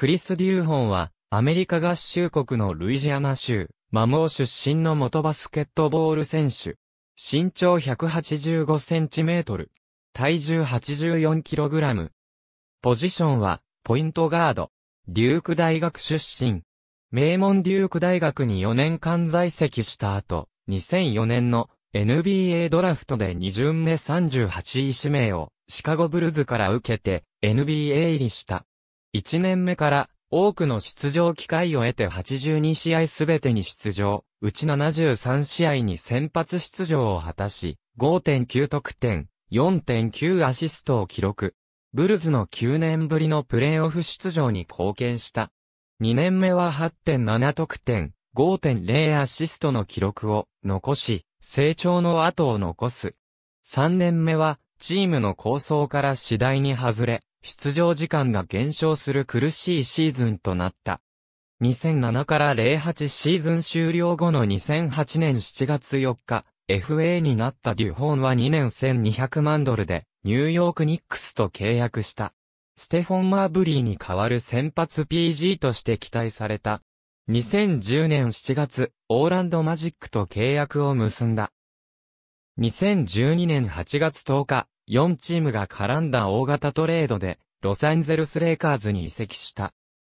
クリス・デューホンは、アメリカ合衆国のルイジアナ州、マモー出身の元バスケットボール選手。身長185センチメートル。体重84キログラム。ポジションは、ポイントガード。デューク大学出身。名門デューク大学に4年間在籍した後、2004年の NBA ドラフトで2巡目38位指名をシカゴブルズから受けて NBA 入りした。1年目から多くの出場機会を得て82試合すべてに出場、うち73試合に先発出場を果たし、5.9得点、4.9アシストを記録。ブルズの9年ぶりのプレーオフ出場に貢献した。2年目は8.7得点、5.0アシストの記録を残し、成長の後を残す。3年目は、チームの構想から次第に外れ、出場時間が減少する苦しいシーズンとなった。2007から08シーズン終了後の2008年7月4日、FA になったデュホーンは2年1200万ドルで、ニューヨークニックスと契約した。ステフォン・マーブリーに代わる先発 PG として期待された。2010年7月、オーランドマジックと契約を結んだ。2012年8月10日、4チームが絡んだ大型トレードで、ロサンゼルスレイカーズに移籍した。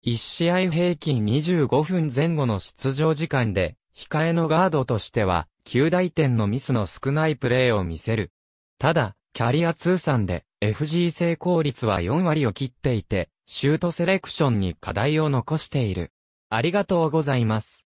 1試合平均25分前後の出場時間で、控えのガードとしては、9大点のミスの少ないプレーを見せる。ただ、キャリア通算で FG 成功率は4割を切っていて、シュートセレクションに課題を残している。ありがとうございます。